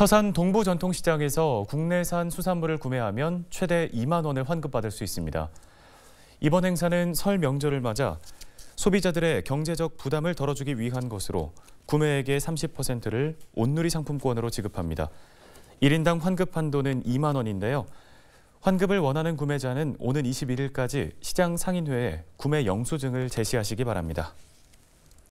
서산 동부전통시장에서 국내산 수산물을 구매하면 최대 2만 원을 환급받을 수 있습니다. 이번 행사는 설 명절을 맞아 소비자들의 경제적 부담을 덜어주기 위한 것으로 구매액의 30%를 온누리 상품권으로 지급합니다. 1인당 환급 한도는 2만 원인데요. 환급을 원하는 구매자는 오는 21일까지 시장 상인회에 구매 영수증을 제시하시기 바랍니다.